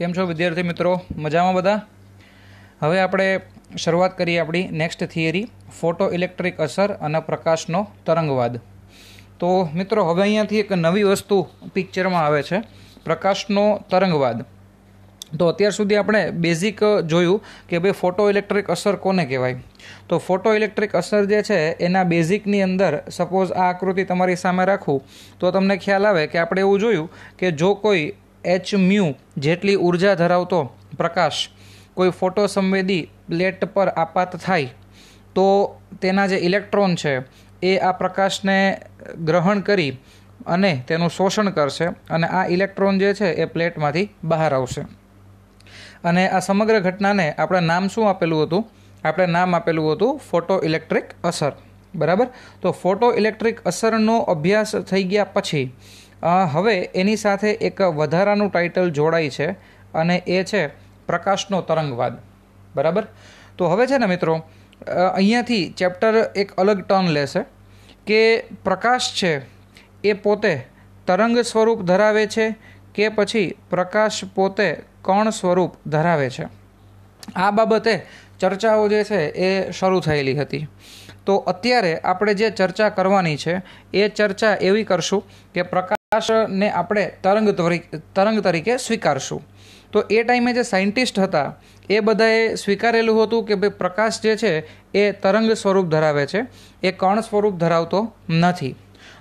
કેમ છો વિદ્યાર્થી મિત્રો મજામાં બધા હવે આપણે શરૂઆત કરીએ આપણી નેક્સ્ટ થિયરી ફોટો ઇલેક્ટ્રિક અસર અને પ્રકાશનો તરંગવાદ તો મિત્રો હવે અહીંયાથી એક નવી વસ્તુ પિક્ચરમાં આવે છે પ્રકાશનો તરંગવાદ તો અત્યાર સુધી આપણે બેઝિક જોયું કે ભાઈ ફોટો ઇલેક્ટ્રિક અસર કોને કહેવાય તો ફોટો ઇલેક્ટ્રિક અસર જે છે એના બેઝિકની અંદર સપોઝ આ આકૃતિ તમારી સામે રાખું તો તમને ખ્યાલ આવે કે આપણે એવું જોયું કે જો કોઈ એચ મ્યુ જેટલી ઉર્જા ધરાવતો પ્રકાશ કોઈ ફોટો સંવેદી પ્લેટ પર આપાત થાય તો તેના જે ઇલેક્ટ્રોન છે એ આ પ્રકાશને ગ્રહણ કરી અને તેનું શોષણ કરશે અને આ ઇલેક્ટ્રોન જે છે એ પ્લેટમાંથી બહાર આવશે અને આ સમગ્ર ઘટનાને આપણે નામ શું આપેલું હતું આપણે નામ આપેલું હતું ફોટો ઇલેક્ટ્રિક અસર બરાબર તો ફોટો ઇલેક્ટ્રિક અસરનો અભ્યાસ થઈ ગયા પછી હવે એની સાથે એક વધારાનું ટાઇટલ જોડાય છે અને એ છે પ્રકાશનો તરંગવાદ બરાબર તો હવે છે ને મિત્રો અહીંયાથી ચેપ્ટર એક અલગ ટર્ન લેશે કે પ્રકાશ છે એ પોતે તરંગ સ્વરૂપ ધરાવે છે કે પછી પ્રકાશ પોતે કણ સ્વરૂપ ધરાવે છે આ બાબતે ચર્ચાઓ જે છે એ શરૂ થયેલી હતી તો અત્યારે આપણે જે ચર્ચા કરવાની છે એ ચર્ચા એવી કરશું કે પ્રકાશ પ્રકાશને આપણે તરંગ તરંગ તરીકે સ્વીકારશું તો એ ટાઈમે જે સાયન્ટિસ્ટ હતા એ બધાએ સ્વીકારેલું હતું કે ભાઈ પ્રકાશ જે છે એ તરંગ સ્વરૂપ ધરાવે છે એ કણ સ્વરૂપ ધરાવતો નથી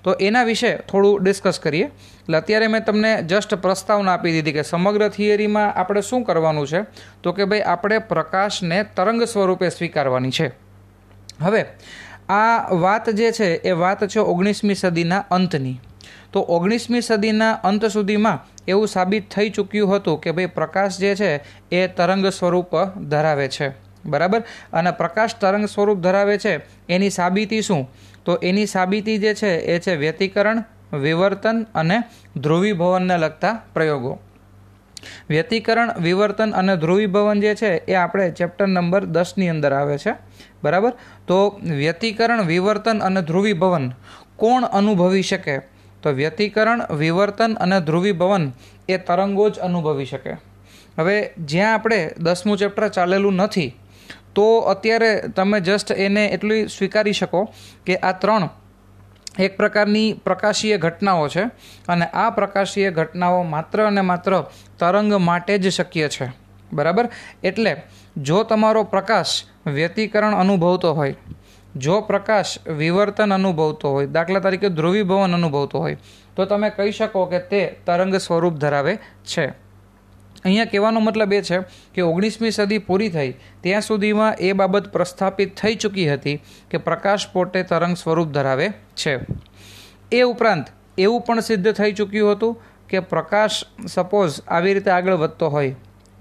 તો એના વિશે થોડું ડિસ્કસ કરીએ એટલે અત્યારે મેં તમને જસ્ટ પ્રસ્તાવના આપી દીધી કે સમગ્ર થિયરીમાં આપણે શું કરવાનું છે તો કે ભાઈ આપણે પ્રકાશને તરંગ સ્વરૂપે સ્વીકારવાની છે હવે આ વાત જે છે એ વાત છે ઓગણીસમી સદીના અંતની તો ઓગણીસમી સદીના અંત સુધીમાં એવું સાબિત થઈ ચૂક્યું હતું કે ભાઈ પ્રકાશ જે છે એ તરંગ સ્વરૂપ ધરાવે છે બરાબર અને પ્રકાશ તરંગ સ્વરૂપ ધરાવે છે એની સાબિતી શું તો એની સાબિતી જે છે એ છે વ્યતિકરણ વિવર્તન અને ધ્રુવીભવનને લગતા પ્રયોગો વ્યતિકરણ વિવર્તન અને ધ્રુવીભવન જે છે એ આપણે ચેપ્ટર નંબર દસની અંદર આવે છે બરાબર તો વ્યતિકરણ વિવર્તન અને ધ્રુવીભવન કોણ અનુભવી શકે તો વ્યતિકરણ વિવર્તન અને ધ્રુવીભવન એ તરંગો જ અનુભવી શકે હવે જ્યાં આપણે દસમું ચેપ્ટર ચાલેલું નથી તો અત્યારે તમે જસ્ટ એને એટલી સ્વીકારી શકો કે આ ત્રણ એક પ્રકારની પ્રકાશીય ઘટનાઓ છે અને આ પ્રકાશીય ઘટનાઓ માત્ર અને માત્ર તરંગ માટે જ શક્ય છે બરાબર એટલે જો તમારો પ્રકાશ વ્યતિકરણ અનુભવતો હોય જો પ્રકાશ વિવર્તન અનુભવતો હોય દાખલા તરીકે ધ્રુવીભવન અનુભવતો હોય તો તમે કહી શકો કે તે તરંગ સ્વરૂપ ધરાવે છે અહીંયા કહેવાનો મતલબ એ છે કે ઓગણીસમી સદી પૂરી થઈ ત્યાં સુધીમાં એ બાબત પ્રસ્થાપિત થઈ ચૂકી હતી કે પ્રકાશ પોતે તરંગ સ્વરૂપ ધરાવે છે એ ઉપરાંત એવું પણ સિદ્ધ થઈ ચૂક્યું હતું કે પ્રકાશ સપોઝ આવી રીતે આગળ વધતો હોય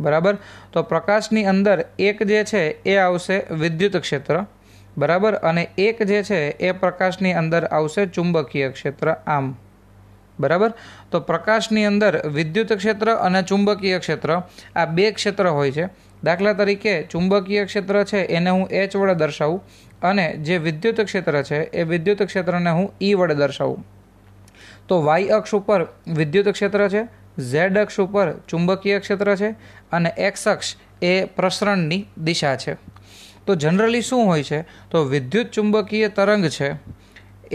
બરાબર તો પ્રકાશની અંદર એક જે છે એ આવશે વિદ્યુત ક્ષેત્ર બરાબર અને એક જે છે એ પ્રકાશની અંદર આવશે ચુંબકીય ક્ષેત્ર આમ બરાબર તો પ્રકાશની અંદર વિદ્યુત ક્ષેત્ર અને ચુંબકીય ક્ષેત્ર આ બે ક્ષેત્ર હોય છે દાખલા તરીકે ચુંબકીય ક્ષેત્ર છે એને હું એચ વડે દર્શાવું અને જે વિદ્યુત ક્ષેત્ર છે એ વિદ્યુત ક્ષેત્રને હું ઈ e વડે દર્શાવું તો વાય અક્ષ ઉપર વિદ્યુત ક્ષેત્ર છે ઝેડ અક્ષ ઉપર ચુંબકીય ક્ષેત્ર છે અને એક્સ અક્ષ એ પ્રસરણની દિશા છે તો જનરલી શું હોય છે તો વિદ્યુત ચુંબકીય તરંગ છે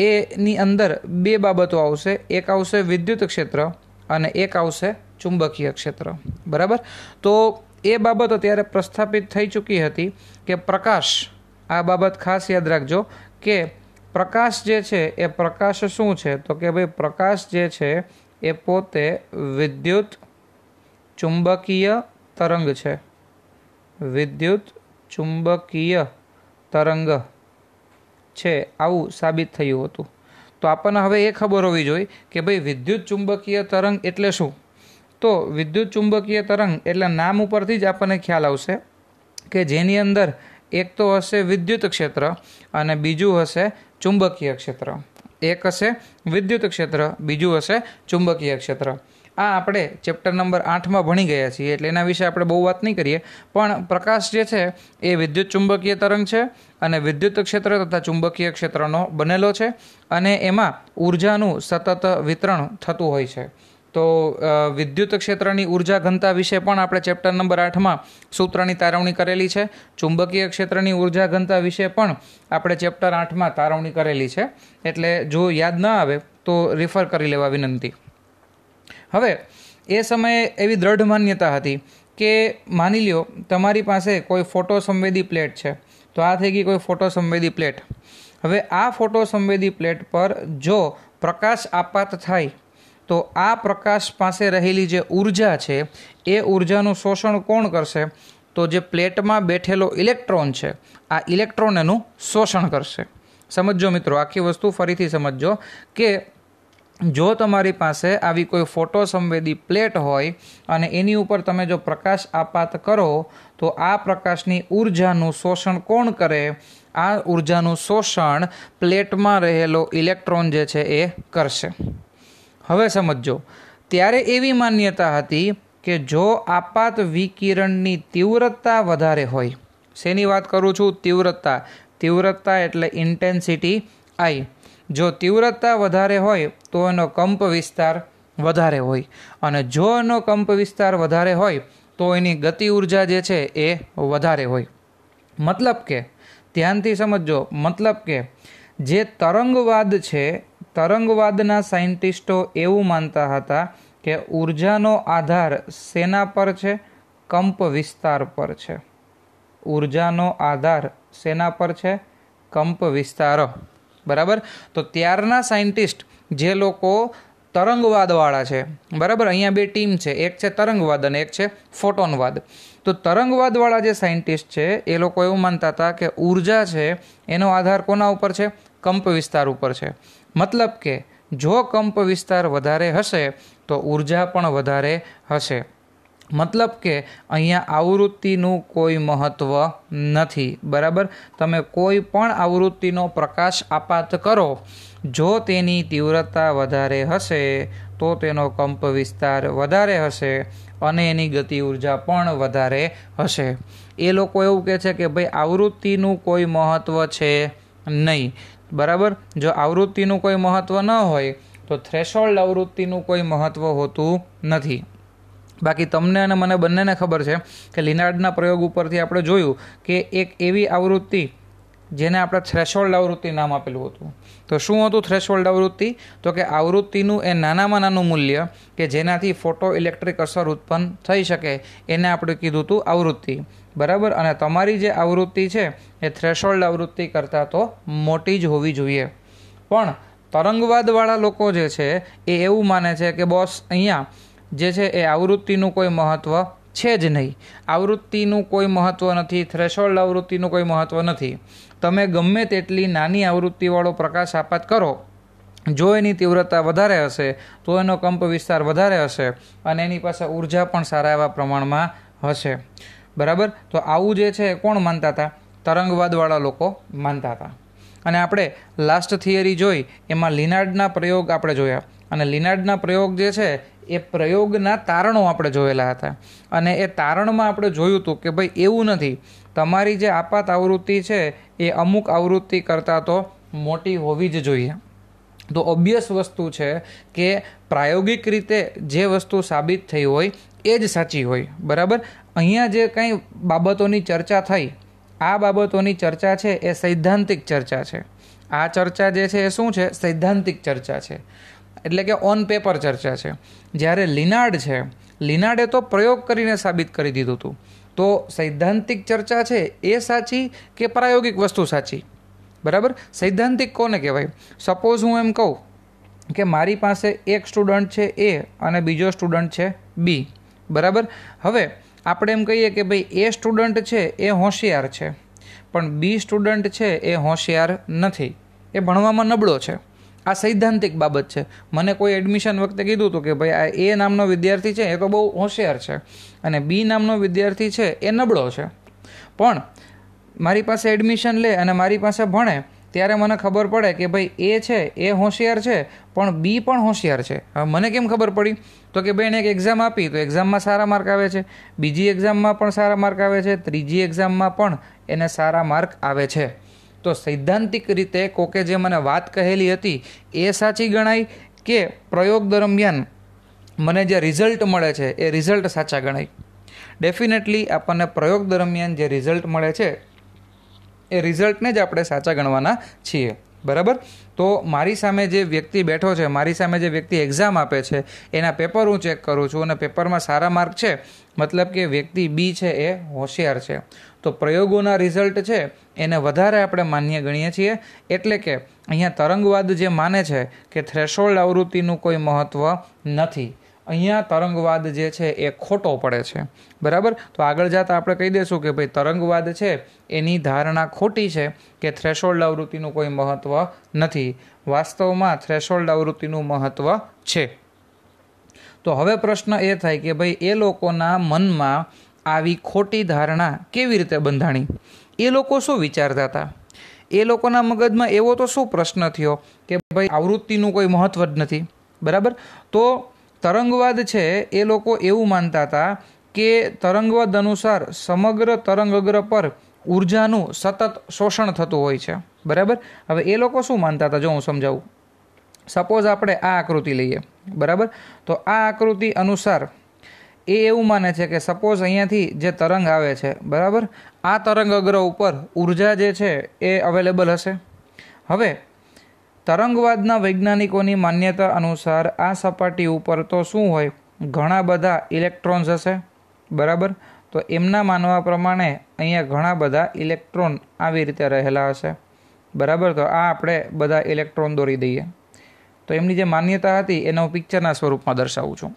એની અંદર બે બાબતો આવશે એક આવશે વિદ્યુત ક્ષેત્ર અને એક આવશે ચુંબકીય ક્ષેત્ર બરાબર તો એ બાબત અત્યારે પ્રસ્થાપિત થઈ ચૂકી હતી કે પ્રકાશ આ બાબત ખાસ યાદ રાખજો કે પ્રકાશ જે છે એ પ્રકાશ શું છે તો કે ભાઈ પ્રકાશ જે છે એ પોતે વિદ્યુત ચુંબકીય તરંગ છે વિદ્યુત ચુંબકીય તરંગ છે આવું સાબિત થયું હતું તો આપણને હવે એ ખબર હોવી જોઈએ કે ભાઈ વિદ્યુત ચુંબકીય તરંગ એટલે શું તો વિદ્યુત ચુંબકીય તરંગ એટલે નામ ઉપરથી જ આપણને ખ્યાલ આવશે કે જેની અંદર એક તો હશે વિદ્યુત ક્ષેત્ર અને બીજું હશે ચુંબકીય ક્ષેત્ર એક હશે વિદ્યુત ક્ષેત્ર બીજું હશે ચુંબકીય ક્ષેત્ર આ આપણે ચેપ્ટર નંબર આઠમાં ભણી ગયા છીએ એટલે એના વિશે આપણે બહુ વાત નહીં કરીએ પણ પ્રકાશ જે છે એ વિદ્યુત ચુંબકીય તરંગ છે અને વિદ્યુત ક્ષેત્ર તથા ચુંબકીય ક્ષેત્રનો બનેલો છે અને એમાં ઉર્જાનું સતત વિતરણ થતું હોય છે તો વિદ્યુત ક્ષેત્રની ઉર્જા ઘનતા વિશે પણ આપણે ચેપ્ટર નંબર આઠમાં સૂત્રની તારવણી કરેલી છે ચુંબકીય ક્ષેત્રની ઉર્જા ઘનતા વિશે પણ આપણે ચેપ્ટર આઠમાં તારવણી કરેલી છે એટલે જો યાદ ન આવે તો રિફર કરી લેવા વિનંતી હવે એ સમયે એવી દ્રઢ માન્યતા હતી કે માની લ્યો તમારી પાસે કોઈ ફોટો સંવેદી પ્લેટ છે તો આ થઈ ગઈ કોઈ ફોટો સંવેદી પ્લેટ હવે આ ફોટો સંવેદી પ્લેટ પર જો પ્રકાશ આપાત થાય તો આ પ્રકાશ પાસે રહેલી જે ઉર્જા છે એ ઉર્જાનું શોષણ કોણ કરશે તો જે પ્લેટમાં બેઠેલો ઇલેક્ટ્રોન છે આ ઇલેક્ટ્રોન એનું શોષણ કરશે સમજો મિત્રો આખી વસ્તુ ફરીથી સમજો કે જો તમારી પાસે આવી કોઈ ફોટો સંવેદી પ્લેટ હોય અને એની ઉપર તમે જો પ્રકાશ આપાત કરો તો આ પ્રકાશની ઉર્જાનું શોષણ કોણ કરે આ ઉર્જાનું શોષણ પ્લેટમાં રહેલો ઇલેક્ટ્રોન જે છે એ કરશે હવે સમજો ત્યારે એવી માન્યતા હતી કે જો આપાત વિકિરણની તીવ્રતા વધારે હોય શેની વાત કરું છું તીવ્રતા તીવ્રતા એટલે ઇન્ટેન્સિટી આઈ જો તીવ્રતા વધારે હોય તો એનો કંપ વિસ્તાર વધારે હોય અને જો એનો કંપ વિસ્તાર વધારે હોય તો એની ગતિ ઉર્જા જે છે એ વધારે હોય મતલબ કે ધ્યાનથી સમજો મતલબ કે જે તરંગવાદ છે તરંગવાદના સાયન્ટિસ્ટો એવું માનતા હતા કે ઉર્જાનો આધાર સેના પર છે કંપ વિસ્તાર પર છે ઉર્જાનો આધાર સેના પર છે કંપ વિસ્તાર બરાબર તો ત્યારના સાયન્ટિસ્ટ જે લોકો તરંગવાદવાળા છે બરાબર અહીંયા બે ટીમ છે એક છે તરંગવાદ અને એક છે ફોટોનવાદ તો તરંગવાદવાળા જે સાયન્ટિસ્ટ છે એ લોકો એવું માનતા હતા કે ઉર્જા છે એનો આધાર કોના ઉપર છે કંપ વિસ્તાર ઉપર છે મતલબ કે જો કંપ વિસ્તાર વધારે હશે તો ઉર્જા પણ વધારે હશે મતલબ કે અહીંયા આવૃત્તિનું કોઈ મહત્ત્વ નથી બરાબર તમે કોઈ પણ આવૃત્તિનો પ્રકાશ આપાત કરો જો તેની તીવ્રતા વધારે હશે તો તેનો કંપ વિસ્તાર વધારે હશે અને એની ગતિ ઉર્જા પણ વધારે હશે એ લોકો એવું કહે છે કે ભાઈ આવૃત્તિનું કોઈ મહત્ત્વ છે નહીં બરાબર જો આવૃત્તિનું કોઈ મહત્ત્વ ન હોય તો થ્રેશોલ્ડ આવૃત્તિનું કોઈ મહત્ત્વ હોતું નથી બાકી તમને અને મને બંનેને ખબર છે કે લિનાર્ડના પ્રયોગ ઉપરથી આપણે જોયું કે એક એવી આવૃત્તિ જેને આપણે થ્રેશોલ્ડ આવૃત્તિ નામ આપેલું હતું તો શું હતું થ્રેશોલ્ડ આવૃત્તિ તો કે આવૃત્તિનું એ નાનામાં નાનું મૂલ્ય કે જેનાથી ફોટો ઇલેક્ટ્રિક અસર ઉત્પન્ન થઈ શકે એને આપણે કીધું હતું આવૃત્તિ બરાબર અને તમારી જે આવૃત્તિ છે એ થ્રેશોલ્ડ આવૃત્તિ કરતાં તો મોટી જ હોવી જોઈએ પણ તરંગવાદવાળા લોકો જે છે એ એવું માને છે કે બોસ અહીંયા જે છે એ આવૃત્તિનું કોઈ મહત્ત્વ છે જ નહીં આવૃત્તિનું કોઈ મહત્ત્વ નથી થ્રેશોલ્ડ આવૃત્તિનું કોઈ મહત્ત્વ નથી તમે ગમે તેટલી નાની આવૃત્તિવાળો પ્રકાશ આપાત કરો જો એની તીવ્રતા વધારે હશે તો એનો કંપ વિસ્તાર વધારે હશે અને એની પાસે ઉર્જા પણ સારા એવા પ્રમાણમાં હશે બરાબર તો આવું જે છે એ કોણ માનતા હતા તરંગવાદવાળા લોકો માનતા હતા અને આપણે લાસ્ટ થિયરી જોઈ એમાં લિનાર્ડના પ્રયોગ આપણે જોયા અને લિનાર્ડના પ્રયોગ જે છે એ પ્રયોગના તારણો આપણે જોયેલા હતા અને એ તારણમાં આપણે જોયું હતું કે ભાઈ એવું નથી તમારી જે આપાત આવૃત્તિ છે એ અમુક આવૃત્તિ કરતાં તો મોટી હોવી જ જોઈએ તો ઓબ્વિયસ વસ્તુ છે કે પ્રાયોગિક રીતે જે વસ્તુ સાબિત થઈ હોય એ જ સાચી હોય બરાબર અહીંયા જે કંઈ બાબતોની ચર્ચા થઈ આ બાબતોની ચર્ચા છે એ સૈદ્ધાંતિક ચર્ચા છે આ ચર્ચા જે છે એ શું છે સૈદ્ધાંતિક ચર્ચા છે એટલે કે ઓન પેપર ચર્ચા છે જ્યારે લિનાર્ડ છે લિનાર્ડે તો પ્રયોગ કરીને સાબિત કરી દીધું હતું તો સૈદ્ધાંતિક ચર્ચા છે એ સાચી કે પ્રાયોગિક વસ્તુ સાચી બરાબર સૈદ્ધાંતિક કોને કહેવાય સપોઝ હું એમ કહું કે મારી પાસે એક સ્ટુડન્ટ છે એ અને બીજો સ્ટુડન્ટ છે બી બરાબર હવે આપણે એમ કહીએ કે ભાઈ એ સ્ટુડન્ટ છે એ હોશિયાર છે પણ બી સ્ટુડન્ટ છે એ હોશિયાર નથી એ ભણવામાં નબળો છે આ સૈદ્ધાંતિક બાબત છે મને કોઈ એડમિશન વખતે કીધું હતું કે ભાઈ આ એ નામનો વિદ્યાર્થી છે એ તો બહુ હોશિયાર છે અને બી નામનો વિદ્યાર્થી છે એ નબળો છે પણ મારી પાસે એડમિશન લે અને મારી પાસે ભણે ત્યારે મને ખબર પડે કે ભાઈ એ છે એ હોશિયાર છે પણ બી પણ હોશિયાર છે હવે મને કેમ ખબર પડી તો કે ભાઈ એક એક્ઝામ આપી તો એક્ઝામમાં સારા માર્ક આવે છે બીજી એક્ઝામમાં પણ સારા માર્ક આવે છે ત્રીજી એક્ઝામમાં પણ એને સારા માર્ક આવે છે તો સૈદ્ધાંતિક રીતે કોકે જે મને વાત કહેલી હતી એ સાચી ગણાય કે પ્રયોગ દરમિયાન મને જે રિઝલ્ટ મળે છે એ રિઝલ્ટ સાચા ગણાય ડેફિનેટલી આપણને પ્રયોગ દરમિયાન જે રિઝલ્ટ મળે છે એ રિઝલ્ટને જ આપણે સાચા ગણવાના છીએ બરાબર તો મારી સામે જે વ્યક્તિ બેઠો છે મારી સામે જે વ્યક્તિ એક્ઝામ આપે છે એના પેપર હું ચેક કરું છું અને પેપરમાં સારા માર્ક છે મતલબ કે વ્યક્તિ બી છે એ હોશિયાર છે તો પ્રયોગોના રિઝલ્ટ છે એને વધારે આપણે માન્ય ગણીએ છીએ એટલે કે અહીંયા તરંગવાદ જે માને છે કે થ્રેશોલ્ડ આવૃત્તિનું કોઈ મહત્ત્વ નથી અહીંયા તરંગવાદ જે છે એ ખોટો પડે છે બરાબર તો આગળ જતાં આપણે કહી દઈશું કે ભાઈ તરંગવાદ છે એની ધારણા ખોટી છે કે થ્રેશોલ્ડ આવૃત્તિનું કોઈ મહત્ત્વ નથી વાસ્તવમાં થ્રેશોલ્ડ આવૃત્તિનું મહત્ત્વ છે તો હવે પ્રશ્ન એ થાય કે ભાઈ એ લોકોના મનમાં આવી ખોટી ધારણા કેવી રીતે બંધાણી એ લોકો શું વિચારતા હતા એ લોકોના મગજમાં એવો તો શું પ્રશ્ન થયો કે ભાઈ આવૃત્તિનું કોઈ મહત્ત્વ જ નથી બરાબર તો તરંગવાદ છે એ લોકો એવું માનતા હતા કે તરંગવાદ અનુસાર સમગ્ર તરંગગ્ર પર ઉર્જાનું સતત શોષણ થતું હોય છે બરાબર હવે એ લોકો શું માનતા હતા જો હું સમજાવું સપોઝ આપણે આ આકૃતિ લઈએ બરાબર તો આ આકૃતિ અનુસાર એ એવું માને છે કે સપોઝ અહીંયાથી જે તરંગ આવે છે બરાબર આ તરંગ અગ્ર ઉપર ઉર્જા જે છે એ અવેલેબલ હશે હવે તરંગવાદના વૈજ્ઞાનિકોની માન્યતા અનુસાર આ સપાટી ઉપર તો શું હોય ઘણા બધા ઇલેક્ટ્રોન્સ હશે બરાબર તો એમના માનવા પ્રમાણે અહીંયા ઘણા બધા ઇલેક્ટ્રોન આવી રીતે રહેલા હશે બરાબર તો આ આપણે બધા ઇલેક્ટ્રોન દોરી દઈએ તો એમની જે માન્યતા હતી એને હું પિક્ચરના સ્વરૂપમાં દર્શાવું છું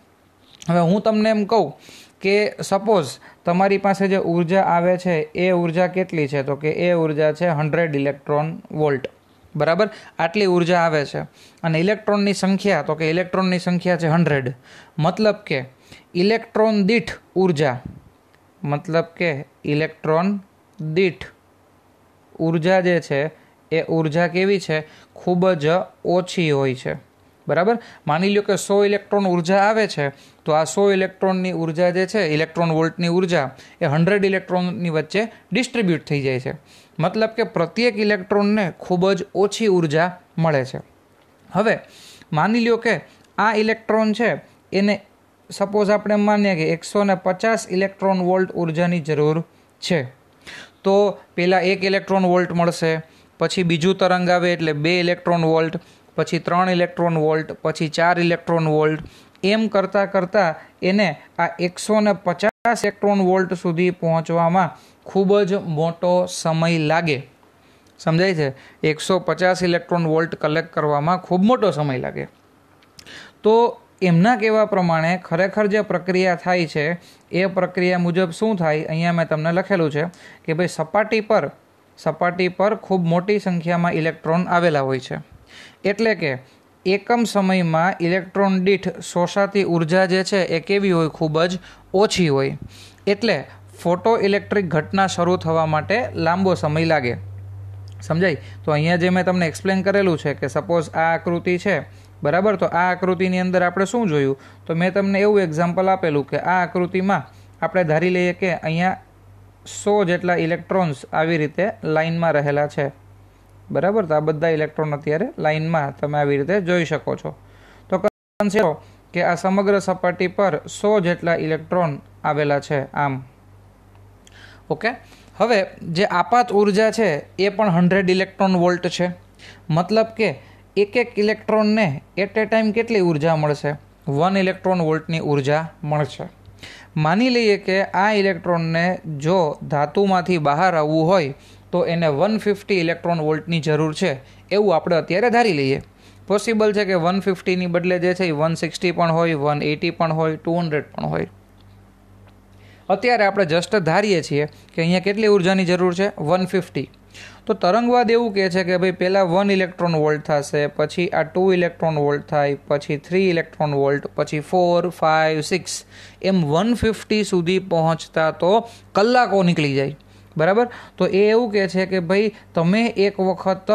હવે હું તમને એમ કહું કે સપોઝ તમારી પાસે જે ઉર્જા આવે છે એ ઉર્જા કેટલી છે તો કે એ ઉર્જા છે હંડ્રેડ ઇલેક્ટ્રોન વોલ્ટ બરાબર આટલી ઉર્જા આવે છે અને ઇલેક્ટ્રોનની સંખ્યા તો કે ઇલેક્ટ્રોનની સંખ્યા છે હંડ્રેડ મતલબ કે ઇલેક્ટ્રોન દીઠ ઉર્જા મતલબ કે ઇલેક્ટ્રોન દીઠ ઉર્જા જે છે એ ઉર્જા કેવી છે ખૂબ જ ઓછી હોય છે બરાબર માની લો કે સો ઇલેક્ટ્રોન ઉર્જા આવે છે તો આ સો ઇલેક્ટ્રોનની ઉર્જા જે છે ઇલેક્ટ્રોન વોલ્ટની ઉર્જા એ હંડ્રેડ ઇલેક્ટ્રોનની વચ્ચે ડિસ્ટ્રીબ્યુટ થઈ જાય છે મતલબ કે પ્રત્યેક ઇલેક્ટ્રોનને ખૂબ જ ઓછી ઉર્જા મળે છે હવે માની લ્યો કે આ ઇલેક્ટ્રોન છે એને સપોઝ આપણે માનીએ કે એકસો ને પચાસ ઇલેક્ટ્રોન વોલ્ટ ઉર્જાની જરૂર છે તો પહેલાં એક ઇલેક્ટ્રોન વોલ્ટ મળશે પછી બીજું તરંગ આવે એટલે બે ઇલેક્ટ્રોન વોલ્ટ પછી ત્રણ ઇલેક્ટ્રોન વોલ્ટ પછી ચાર ઇલેક્ટ્રોન વોલ્ટ એમ કરતાં કરતાં એને આ એકસો ને પચાસ પચાસ ઇલેક્ટ્રોન વોલ્ટ સુધી પહોંચવામાં ખૂબ જ મોટો સમય લાગે સમજાય છે એકસો પચાસ ઇલેક્ટ્રોન વોલ્ટ કલેક્ટ કરવામાં ખૂબ મોટો સમય લાગે તો એમના કહેવા પ્રમાણે ખરેખર જે પ્રક્રિયા થાય છે એ પ્રક્રિયા મુજબ શું થાય અહીંયા મેં તમને લખેલું છે કે ભાઈ સપાટી પર સપાટી પર ખૂબ મોટી સંખ્યામાં ઇલેક્ટ્રોન આવેલા હોય છે એટલે કે એકમ સમયમાં ઇલેક્ટ્રોન દીઠ શોષાતી ઉર્જા જે છે એ કેવી હોય ખૂબ જ ઓછી હોય એટલે ફોટો ઇલેક્ટ્રિક ઘટના શરૂ થવા માટે લાંબો સમય લાગે સમજાય તો અહીંયા જે મેં તમને એક્સપ્લેન કરેલું છે કે સપોઝ આ આકૃતિ છે બરાબર તો આ આકૃતિની અંદર આપણે શું જોયું તો મેં તમને એવું એક્ઝામ્પલ આપેલું કે આ આકૃતિમાં આપણે ધારી લઈએ કે અહીંયા સો જેટલા ઇલેક્ટ્રોન્સ આવી રીતે લાઇનમાં રહેલા છે બરાબર તો આ બધા ઇલેક્ટ્રોન અત્યારે લાઇનમાં તમે આવી રીતે જોઈ શકો છો તો કન્સિડર કે આ સમગ્ર સપાટી પર સો જેટલા ઇલેક્ટ્રોન આવેલા છે આમ ઓકે હવે જે આપાત ઉર્જા છે એ પણ હંડ્રેડ ઇલેક્ટ્રોન વોલ્ટ છે મતલબ કે એક એક ઇલેક્ટ્રોનને એટ એ ટાઈમ કેટલી ઉર્જા મળશે વન ઇલેક્ટ્રોન વોલ્ટની ઉર્જા મળશે માની લઈએ કે આ ઇલેક્ટ્રોનને જો ધાતુમાંથી બહાર આવવું હોય તો એને વન ફિફ્ટી ઇલેક્ટ્રોન વોલ્ટની જરૂર છે એવું આપણે અત્યારે ધારી લઈએ પોસિબલ છે કે વન ફિફ્ટીની બદલે જે છે એ વન સિક્સટી પણ હોય વન એટી પણ હોય ટુ હંડ્રેડ પણ હોય અત્યારે આપણે જસ્ટ ધારીએ છીએ કે અહીંયા કેટલી ઉર્જાની જરૂર છે વન ફિફ્ટી તો તરંગવાદ એવું કહે છે કે ભાઈ પહેલાં વન ઇલેક્ટ્રોન વોલ્ટ થશે પછી આ ટુ ઇલેક્ટ્રોન વોલ્ટ થાય પછી થ્રી ઇલેક્ટ્રોન વોલ્ટ પછી ફોર ફાઇવ સિક્સ એમ વન ફિફ્ટી સુધી પહોંચતા તો કલાકો નીકળી જાય બરાબર તો એ એવું કહે છે કે ભાઈ તમે એક વખત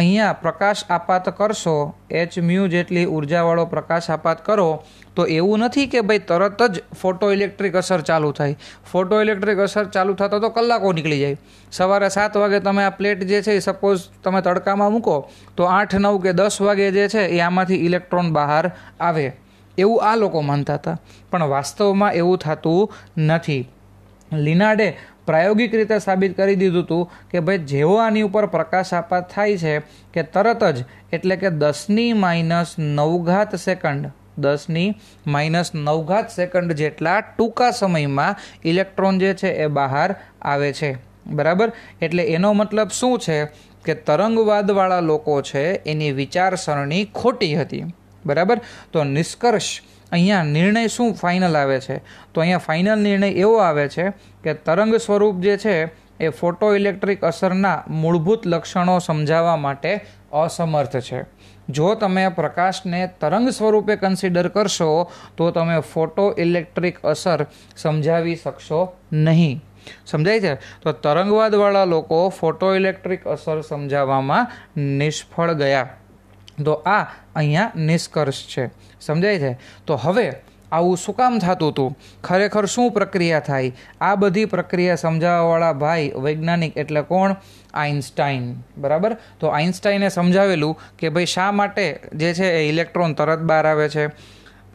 અહીંયા પ્રકાશ આપાત કરશો એચ મ્યુ જેટલી ઉર્જાવાળો પ્રકાશ આપાત કરો તો એવું નથી કે ભાઈ તરત જ ફોટો ઇલેક્ટ્રિક અસર ચાલુ થાય ફોટો ઇલેક્ટ્રિક અસર ચાલુ થતાં તો કલાકો નીકળી જાય સવારે સાત વાગે તમે આ પ્લેટ જે છે એ સપોઝ તમે તડકામાં મૂકો તો આઠ નવ કે દસ વાગે જે છે એ આમાંથી ઇલેક્ટ્રોન બહાર આવે એવું આ લોકો માનતા હતા પણ વાસ્તવમાં એવું થતું નથી લિનાડે પ્રાયોગિક રીતે સાબિત કરી દીધું હતું કે ભાઈ જેવો આની ઉપર પ્રકાશ આપાત થાય છે કે તરત જ એટલે કે દસની માઇનસ નવઘાત સેકન્ડ દસની માઇનસ નવઘાત સેકન્ડ જેટલા ટૂંકા સમયમાં ઇલેક્ટ્રોન જે છે એ બહાર આવે છે બરાબર એટલે એનો મતલબ શું છે કે તરંગવાદવાળા લોકો છે એની વિચારસરણી ખોટી હતી બરાબર તો નિષ્કર્ષ અહીંયા નિર્ણય શું ફાઇનલ આવે છે તો અહીંયા ફાઇનલ નિર્ણય એવો આવે છે કે તરંગ સ્વરૂપ જે છે એ ફોટો ઇલેક્ટ્રિક અસરના મૂળભૂત લક્ષણો સમજાવવા માટે અસમર્થ છે જો તમે પ્રકાશને તરંગ સ્વરૂપે કન્સિડર કરશો તો તમે ફોટો ઇલેક્ટ્રિક અસર સમજાવી શકશો નહીં સમજાય છે તો તરંગવાદવાળા લોકો ફોટો ઇલેક્ટ્રિક અસર સમજાવવામાં નિષ્ફળ ગયા તો આ અહીંયા નિષ્કર્ષ છે સમજાય છે તો હવે આવું શું કામ થતું હતું ખરેખર શું પ્રક્રિયા થાય આ બધી પ્રક્રિયા સમજાવવાવાળા ભાઈ વૈજ્ઞાનિક એટલે કોણ આઇન્સ્ટાઈન બરાબર તો આઇન્સ્ટાઈને સમજાવેલું કે ભાઈ શા માટે જે છે એ ઇલેક્ટ્રોન તરત બહાર આવે છે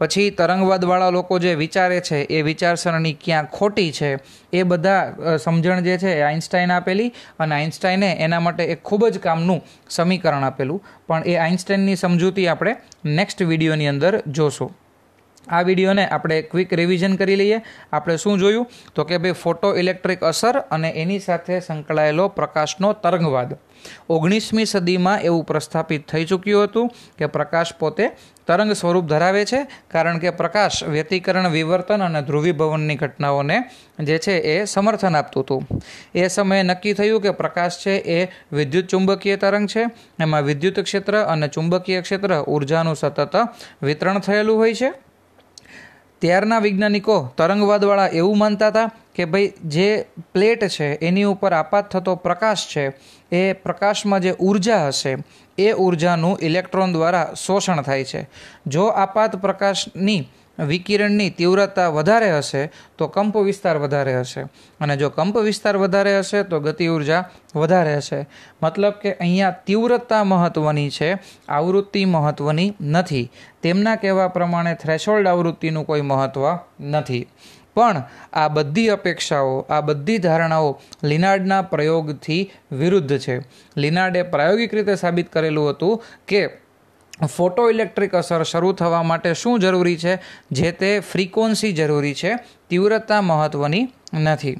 પછી તરંગવાદવાળા લોકો જે વિચારે છે એ વિચારસરણી ક્યાં ખોટી છે એ બધા સમજણ જે છે એ આઇન્સ્ટાઈન આપેલી અને આઇન્સ્ટાઈને એના માટે એક ખૂબ જ કામનું સમીકરણ આપેલું પણ એ આઇન્સ્ટાઈનની સમજૂતી આપણે નેક્સ્ટ વિડીયોની અંદર જોશું આ વિડીયોને આપણે ક્વિક રિવિઝન કરી લઈએ આપણે શું જોયું તો કે ભાઈ ફોટો ઇલેક્ટ્રિક અસર અને એની સાથે સંકળાયેલો પ્રકાશનો તરંગવાદ ઓગણીસમી સદીમાં એવું પ્રસ્થાપિત થઈ ચૂક્યું હતું કે પ્રકાશ પોતે તરંગ સ્વરૂપ ધરાવે છે કારણ કે પ્રકાશ વ્યતિકરણ વિવર્તન અને ધ્રુવીભવનની ઘટનાઓને જે છે એ સમર્થન આપતું હતું એ સમયે નક્કી થયું કે પ્રકાશ છે એ વિદ્યુત ચુંબકીય તરંગ છે એમાં વિદ્યુત ક્ષેત્ર અને ચુંબકીય ક્ષેત્ર ઉર્જાનું સતત વિતરણ થયેલું હોય છે ત્યારના વૈજ્ઞાનિકો તરંગવાદવાળા એવું માનતા હતા કે ભાઈ જે પ્લેટ છે એની ઉપર આપાત થતો પ્રકાશ છે એ પ્રકાશમાં જે ઉર્જા હશે એ ઉર્જાનું ઇલેક્ટ્રોન દ્વારા શોષણ થાય છે જો આપાત પ્રકાશની વિકિરણની તીવ્રતા વધારે હશે તો કંપ વિસ્તાર વધારે હશે અને જો કંપ વિસ્તાર વધારે હશે તો ગતિ ઉર્જા વધારે હશે મતલબ કે અહીંયા તીવ્રતા મહત્ત્વની છે આવૃત્તિ મહત્ત્વની નથી તેમના કહેવા પ્રમાણે થ્રેશોલ્ડ આવૃત્તિનું કોઈ મહત્ત્વ નથી પણ આ બધી અપેક્ષાઓ આ બધી ધારણાઓ લિનાર્ડના પ્રયોગથી વિરુદ્ધ છે લિનાર્ડે પ્રાયોગિક રીતે સાબિત કરેલું હતું કે ફોટો ઇલેક્ટ્રિક અસર શરૂ થવા માટે શું જરૂરી છે જે તે ફ્રિકવન્સી જરૂરી છે તીવ્રતા મહત્ત્વની નથી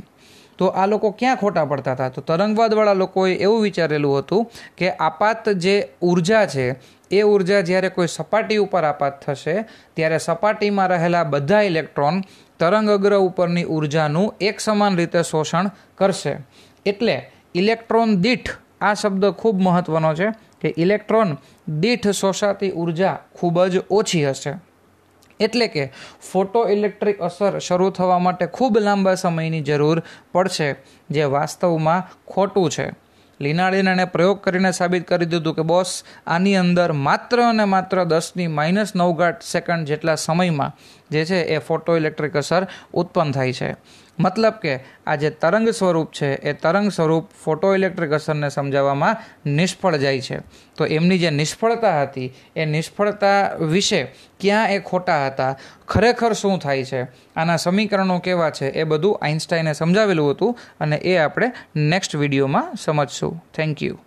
તો આ લોકો ક્યાં ખોટા પડતા હતા તો તરંગવાદવાળા લોકોએ એવું વિચારેલું હતું કે આપાત જે ઉર્જા છે એ ઉર્જા જ્યારે કોઈ સપાટી ઉપર આપાત થશે ત્યારે સપાટીમાં રહેલા બધા ઇલેક્ટ્રોન તરંગગ્ર ઉપરની ઉર્જાનું એક સમાન રીતે શોષણ કરશે એટલે ઇલેક્ટ્રોન દીઠ આ શબ્દ ખૂબ મહત્ત્વનો છે કે ઇલેક્ટ્રોન દીઠ શોષાતી ઉર્જા ખૂબ જ ઓછી હશે એટલે કે ફોટો ઇલેક્ટ્રિક અસર શરૂ થવા માટે ખૂબ લાંબા સમયની જરૂર પડશે જે વાસ્તવમાં ખોટું છે લિનાળીન એણે પ્રયોગ કરીને સાબિત કરી દીધું કે બોસ આની અંદર માત્ર અને માત્ર દસની માઇનસ નવગાટ સેકન્ડ જેટલા સમયમાં જે છે એ ફોટો ઇલેક્ટ્રિક અસર ઉત્પન્ન થાય છે મતલબ કે આ જે તરંગ સ્વરૂપ છે એ તરંગ સ્વરૂપ ફોટો ઇલેક્ટ્રિક અસરને સમજાવવામાં નિષ્ફળ જાય છે તો એમની જે નિષ્ફળતા હતી એ નિષ્ફળતા વિશે ક્યાં એ ખોટા હતા ખરેખર શું થાય છે આના સમીકરણો કેવા છે એ બધું આઇન્સ્ટાઈને સમજાવેલું હતું અને એ આપણે નેક્સ્ટ વિડીયોમાં સમજશું થેન્ક યુ